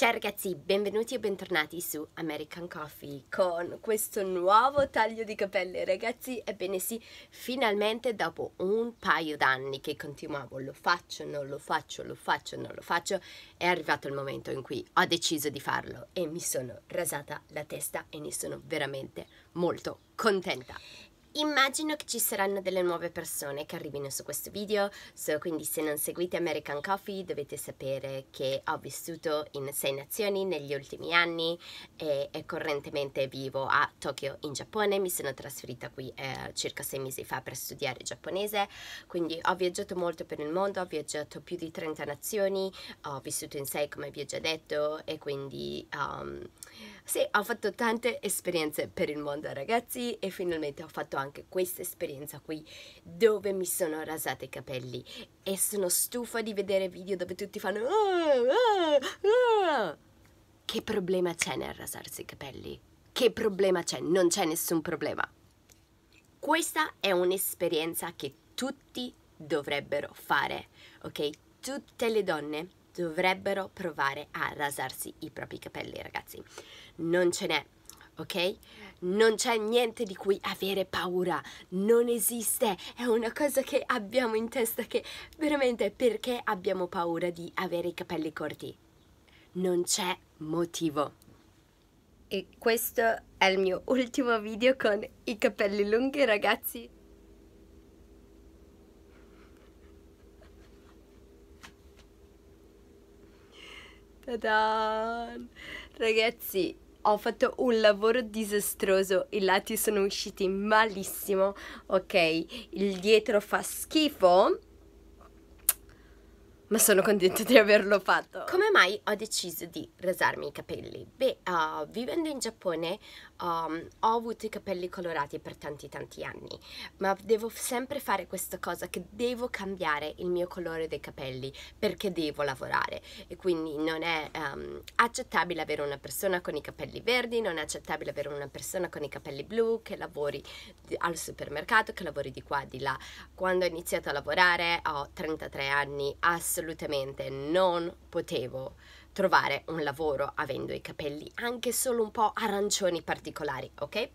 Ciao ragazzi, benvenuti e bentornati su American Coffee con questo nuovo taglio di capelli ragazzi, ebbene sì, finalmente dopo un paio d'anni che continuavo lo faccio, non lo faccio, lo faccio, non lo faccio è arrivato il momento in cui ho deciso di farlo e mi sono rasata la testa e ne sono veramente molto contenta. Immagino che ci saranno delle nuove persone che arrivino su questo video, so, quindi se non seguite American Coffee dovete sapere che ho vissuto in sei nazioni negli ultimi anni e, e correntemente vivo a Tokyo in Giappone, mi sono trasferita qui eh, circa sei mesi fa per studiare giapponese, quindi ho viaggiato molto per il mondo, ho viaggiato più di 30 nazioni, ho vissuto in sei come vi ho già detto e quindi um, sì, ho fatto tante esperienze per il mondo ragazzi e finalmente ho fatto anche questa esperienza qui dove mi sono rasata i capelli e sono stufa di vedere video dove tutti fanno ah, ah, ah". che problema c'è nel rasarsi i capelli? Che problema c'è? Non c'è nessun problema. Questa è un'esperienza che tutti dovrebbero fare, ok? Tutte le donne dovrebbero provare a rasarsi i propri capelli, ragazzi. Non ce n'è, ok? Non c'è niente di cui avere paura, non esiste, è una cosa che abbiamo in testa che veramente perché abbiamo paura di avere i capelli corti? Non c'è motivo. E questo è il mio ultimo video con i capelli lunghi ragazzi. Ta-da! Ragazzi, ho fatto un lavoro disastroso, i lati sono usciti malissimo, ok? Il dietro fa schifo, ma sono contenta di averlo fatto. Come mai ho deciso di rasarmi i capelli? Beh, uh, vivendo in Giappone um, ho avuto i capelli colorati per tanti tanti anni ma devo sempre fare questa cosa che devo cambiare il mio colore dei capelli perché devo lavorare e quindi non è um, accettabile avere una persona con i capelli verdi non è accettabile avere una persona con i capelli blu che lavori al supermercato che lavori di qua di là quando ho iniziato a lavorare ho 33 anni assolutamente non potevo trovare un lavoro avendo i capelli anche solo un po' arancioni particolari, ok?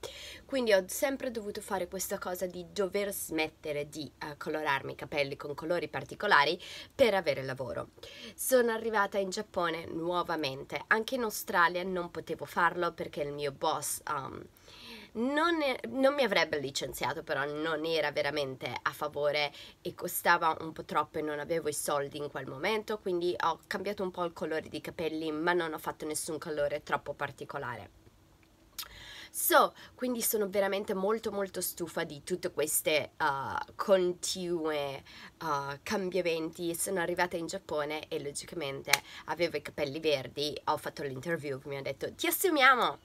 Quindi ho sempre dovuto fare questa cosa di dover smettere di uh, colorarmi i capelli con colori particolari per avere lavoro. Sono arrivata in Giappone nuovamente, anche in Australia non potevo farlo perché il mio boss... Um, non, è, non mi avrebbe licenziato, però non era veramente a favore e costava un po' troppo e non avevo i soldi in quel momento, quindi ho cambiato un po' il colore di capelli, ma non ho fatto nessun colore troppo particolare. So, quindi sono veramente molto molto stufa di tutte queste uh, continue uh, cambiamenti. Sono arrivata in Giappone e logicamente avevo i capelli verdi, ho fatto l'interview che mi hanno detto ti assumiamo!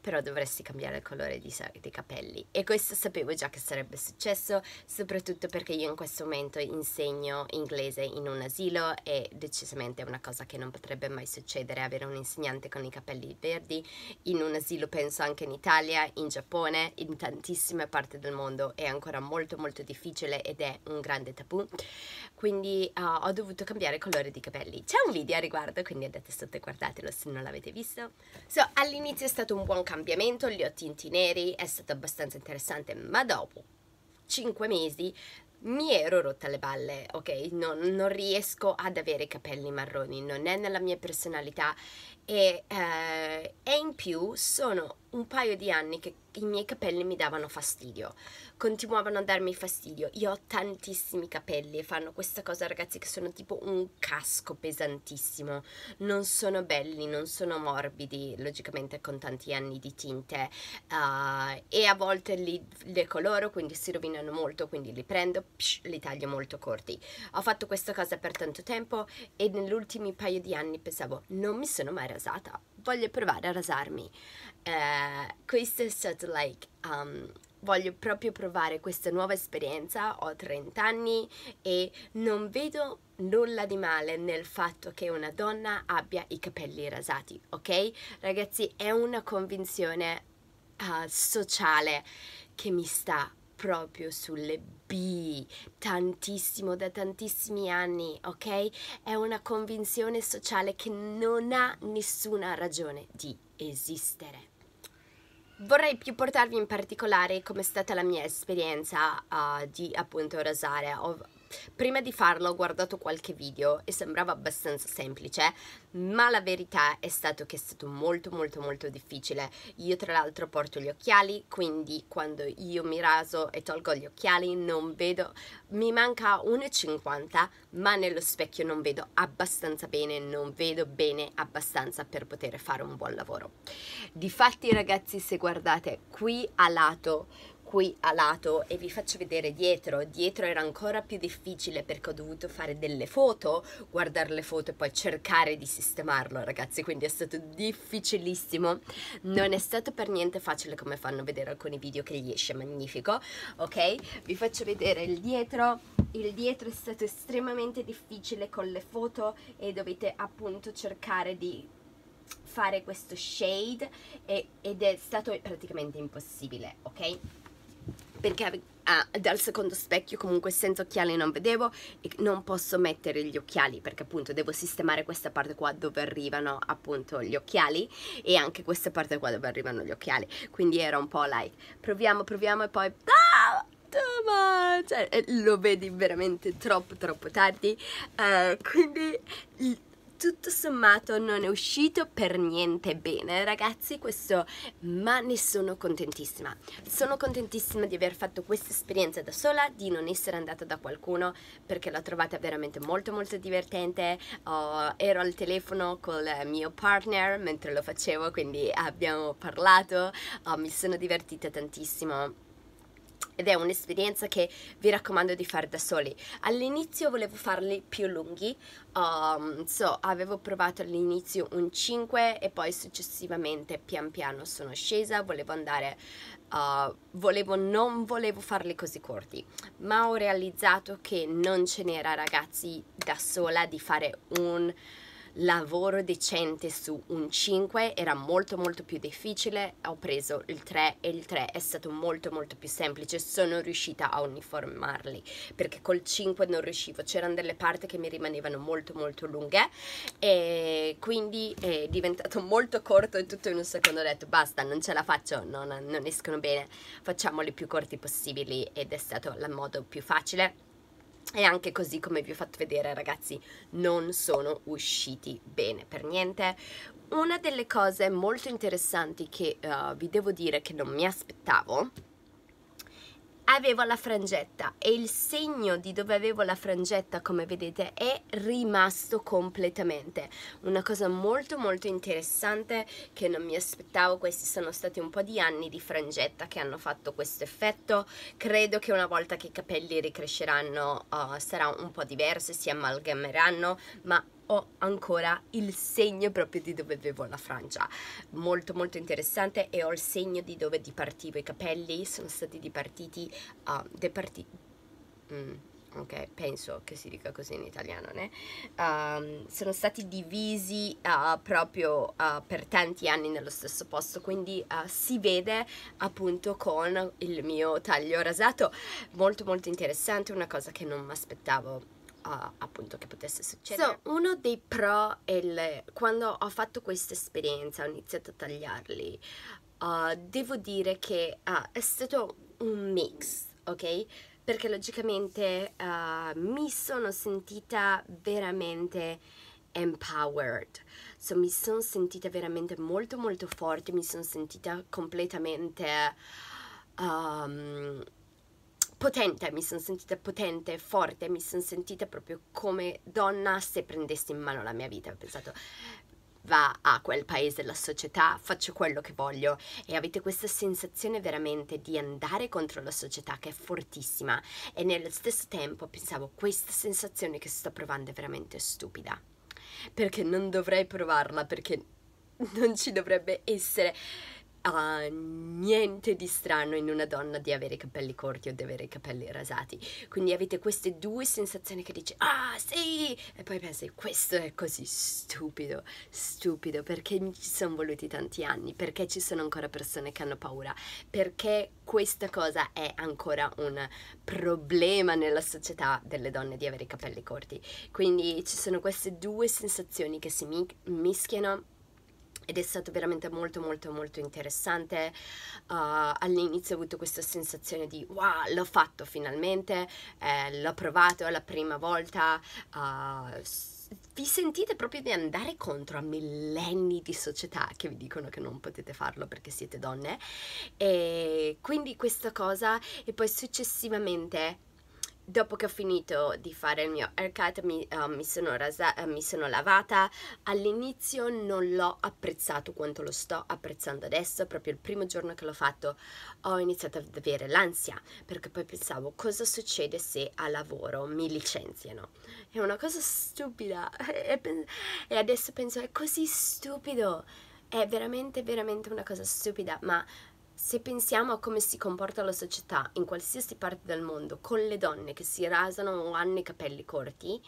però dovresti cambiare il colore di, dei capelli e questo sapevo già che sarebbe successo soprattutto perché io in questo momento insegno inglese in un asilo e decisamente è una cosa che non potrebbe mai succedere avere un insegnante con i capelli verdi in un asilo penso anche in Italia, in Giappone, in tantissime parti del mondo è ancora molto molto difficile ed è un grande tabù quindi uh, ho dovuto cambiare colore di capelli c'è un video a riguardo quindi andate sotto e guardatelo se non l'avete visto so, all'inizio è stato un buon cambiamento, li ho tinti neri, è stato abbastanza interessante, ma dopo 5 mesi mi ero rotta le balle, ok? Non, non riesco ad avere capelli marroni, non è nella mia personalità e, eh, e in più sono un paio di anni che i miei capelli mi davano fastidio, continuavano a darmi fastidio. Io ho tantissimi capelli e fanno questa cosa, ragazzi, che sono tipo un casco pesantissimo. Non sono belli, non sono morbidi, logicamente con tanti anni di tinte uh, e a volte li decoloro, quindi si rovinano molto, quindi li prendo, psh, li taglio molto corti. Ho fatto questa cosa per tanto tempo e negli ultimi paio di anni pensavo non mi sono mai rasata voglio provare a rasarmi. Eh, questo è stato like... Um, voglio proprio provare questa nuova esperienza, ho 30 anni e non vedo nulla di male nel fatto che una donna abbia i capelli rasati, ok? Ragazzi, è una convinzione uh, sociale che mi sta proprio sulle B, tantissimo, da tantissimi anni, ok? È una convinzione sociale che non ha nessuna ragione di esistere. Vorrei più portarvi in particolare come è stata la mia esperienza uh, di appunto rasare. Ho Prima di farlo ho guardato qualche video e sembrava abbastanza semplice, ma la verità è stato che è stato molto molto molto difficile. Io tra l'altro porto gli occhiali, quindi quando io mi raso e tolgo gli occhiali non vedo, mi manca 1,50, ma nello specchio non vedo abbastanza bene, non vedo bene abbastanza per poter fare un buon lavoro. Difatti ragazzi, se guardate qui a lato qui a lato e vi faccio vedere dietro, dietro era ancora più difficile perché ho dovuto fare delle foto, guardare le foto e poi cercare di sistemarlo ragazzi, quindi è stato difficilissimo, non è stato per niente facile come fanno vedere alcuni video che gli esce magnifico, ok? Vi faccio vedere il dietro, il dietro è stato estremamente difficile con le foto e dovete appunto cercare di fare questo shade e, ed è stato praticamente impossibile, ok? perché ah, dal secondo specchio comunque senza occhiali non vedevo e non posso mettere gli occhiali perché appunto devo sistemare questa parte qua dove arrivano appunto gli occhiali e anche questa parte qua dove arrivano gli occhiali quindi era un po' like proviamo proviamo e poi ah! Cioè, lo vedi veramente troppo troppo tardi uh, quindi tutto sommato non è uscito per niente bene ragazzi questo ma ne sono contentissima sono contentissima di aver fatto questa esperienza da sola di non essere andata da qualcuno perché l'ho trovata veramente molto molto divertente oh, ero al telefono col mio partner mentre lo facevo quindi abbiamo parlato oh, mi sono divertita tantissimo ed è un'esperienza che vi raccomando di fare da soli. All'inizio volevo farli più lunghi, um, so, avevo provato all'inizio un 5 e poi successivamente pian piano sono scesa, volevo andare, uh, volevo, non volevo farli così corti, ma ho realizzato che non ce n'era ragazzi da sola di fare un lavoro decente su un 5 era molto molto più difficile, ho preso il 3 e il 3 è stato molto molto più semplice, sono riuscita a uniformarli perché col 5 non riuscivo, c'erano delle parti che mi rimanevano molto molto lunghe e quindi eh, è diventato molto corto e tutto in un secondo ho detto basta non ce la faccio, non, non escono bene, facciamoli più corti possibili ed è stato il modo più facile e anche così come vi ho fatto vedere ragazzi non sono usciti bene per niente una delle cose molto interessanti che uh, vi devo dire che non mi aspettavo avevo la frangetta e il segno di dove avevo la frangetta come vedete è rimasto completamente una cosa molto molto interessante che non mi aspettavo questi sono stati un po' di anni di frangetta che hanno fatto questo effetto credo che una volta che i capelli ricresceranno uh, sarà un po' diverso si amalgameranno ma ho ancora il segno proprio di dove avevo la frangia molto molto interessante e ho il segno di dove dipartivo i capelli sono stati dipartiti uh, departiti mm, ok penso che si dica così in italiano né? Um, sono stati divisi uh, proprio uh, per tanti anni nello stesso posto quindi uh, si vede appunto con il mio taglio rasato molto molto interessante una cosa che non mi aspettavo uh, appunto che potesse succedere. So, uno dei pro è il, quando ho fatto questa esperienza, ho iniziato a tagliarli, uh, devo dire che uh, è stato un mix, ok? Perché logicamente uh, mi sono sentita veramente empowered, so, mi sono sentita veramente molto molto forte, mi sono sentita completamente... Um, potente, mi sono sentita potente, forte, mi sono sentita proprio come donna se prendessi in mano la mia vita. Ho pensato, va a quel paese, la società, faccio quello che voglio e avete questa sensazione veramente di andare contro la società che è fortissima e nello stesso tempo pensavo questa sensazione che sto provando è veramente stupida perché non dovrei provarla perché non ci dovrebbe essere ha ah, niente di strano in una donna di avere i capelli corti o di avere i capelli rasati. Quindi avete queste due sensazioni che dice ah sì e poi pensi questo è così stupido, stupido perché mi ci sono voluti tanti anni, perché ci sono ancora persone che hanno paura, perché questa cosa è ancora un problema nella società delle donne di avere i capelli corti. Quindi ci sono queste due sensazioni che si mischiano ed è stato veramente molto molto molto interessante uh, all'inizio ho avuto questa sensazione di wow l'ho fatto finalmente eh, l'ho provato la prima volta uh, vi sentite proprio di andare contro a millenni di società che vi dicono che non potete farlo perché siete donne e quindi questa cosa e poi successivamente dopo che ho finito di fare il mio haircut mi, uh, mi sono, rasa, uh, mi sono lavata, all'inizio non l'ho apprezzato quanto lo sto apprezzando adesso, proprio il primo giorno che l'ho fatto ho iniziato ad avere l'ansia perché poi pensavo cosa succede se a lavoro mi licenziano, è una cosa stupida e adesso penso è così stupido, è veramente veramente una cosa stupida ma se pensiamo a come si comporta la società in qualsiasi parte del mondo con le donne che si rasano o hanno i capelli corti,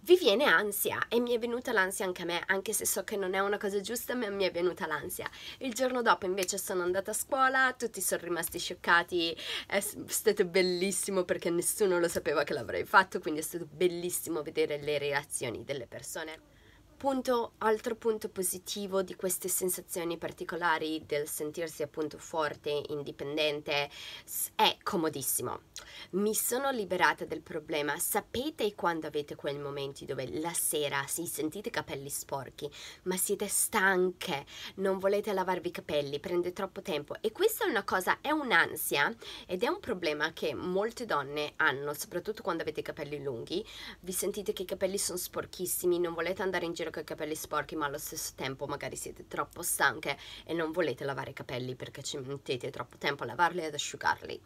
vi viene ansia e mi è venuta l'ansia anche a me, anche se so che non è una cosa giusta, ma mi è venuta l'ansia. Il giorno dopo invece sono andata a scuola, tutti sono rimasti scioccati, è stato bellissimo perché nessuno lo sapeva che l'avrei fatto, quindi è stato bellissimo vedere le reazioni delle persone appunto altro punto positivo di queste sensazioni particolari del sentirsi appunto forte, indipendente, è comodissimo. Mi sono liberata del problema. Sapete quando avete quei momenti dove la sera si sentite i capelli sporchi, ma siete stanche, non volete lavarvi i capelli, prende troppo tempo. E questa è una cosa, è un'ansia ed è un problema che molte donne hanno, soprattutto quando avete i capelli lunghi. Vi sentite che i capelli sono sporchissimi, non volete andare in giro vero che i capelli sporchi ma allo stesso tempo magari siete troppo stanche e non volete lavare i capelli perché ci mettete troppo tempo a lavarli e ad asciugarli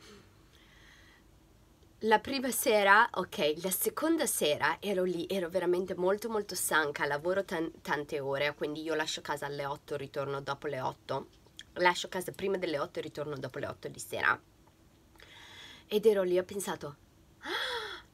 la prima sera, ok, la seconda sera ero lì, ero veramente molto molto stanca, lavoro tante ore, quindi io lascio casa alle 8, ritorno dopo le 8, lascio casa prima delle 8 e ritorno dopo le 8 di sera. Ed ero lì, ho pensato,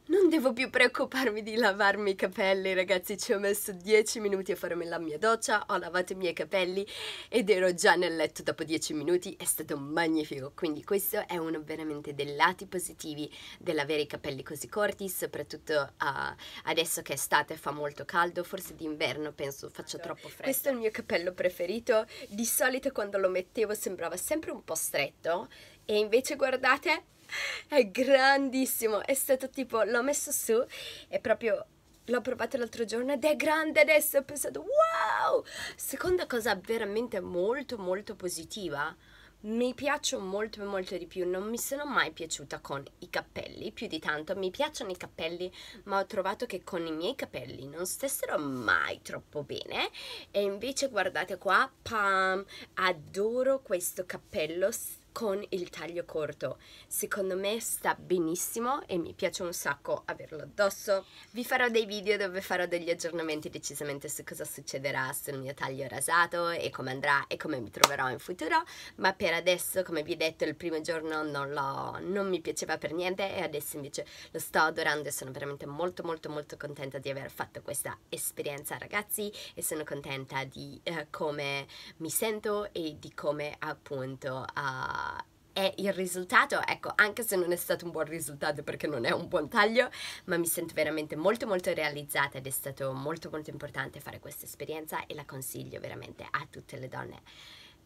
non devo più preoccuparmi di lavarmi i capelli, ragazzi, ci ho messo 10 minuti a farmi la mia doccia, ho lavato i miei capelli ed ero già nel letto dopo 10 minuti, è stato magnifico. Quindi questo è uno veramente dei lati positivi dell'avere i capelli così corti, soprattutto uh, adesso che è estate fa molto caldo, forse d'inverno penso faccia troppo freddo. Questo è il mio capello preferito, di solito quando lo mettevo sembrava sempre un po' stretto e invece guardate è grandissimo, è stato tipo, l'ho messo su e proprio l'ho provato l'altro giorno ed è grande adesso, ho pensato wow! Seconda cosa veramente molto molto positiva, mi piaccio molto molto di più, non mi sono mai piaciuta con i capelli più di tanto, mi piacciono i capelli ma ho trovato che con i miei capelli non stessero mai troppo bene e invece guardate qua, pam, adoro questo cappello con il taglio corto. Secondo me sta benissimo e mi piace un sacco averlo addosso. Vi farò dei video dove farò degli aggiornamenti decisamente su cosa succederà sul mio taglio rasato e come andrà e come mi troverò in futuro, ma per adesso, come vi ho detto, il primo giorno non, non mi piaceva per niente e adesso invece lo sto adorando e sono veramente molto molto molto contenta di aver fatto questa esperienza ragazzi e sono contenta di eh, come mi sento e di come appunto... Uh, uh, è il risultato, ecco, anche se non è stato un buon risultato perché non è un buon taglio, ma mi sento veramente molto molto realizzata ed è stato molto molto importante fare questa esperienza e la consiglio veramente a tutte le donne.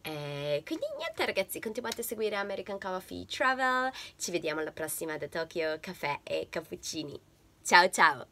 Eh, quindi niente ragazzi, continuate a seguire American Coffee Travel, ci vediamo alla prossima da Tokyo, caffè e cappuccini. Ciao ciao!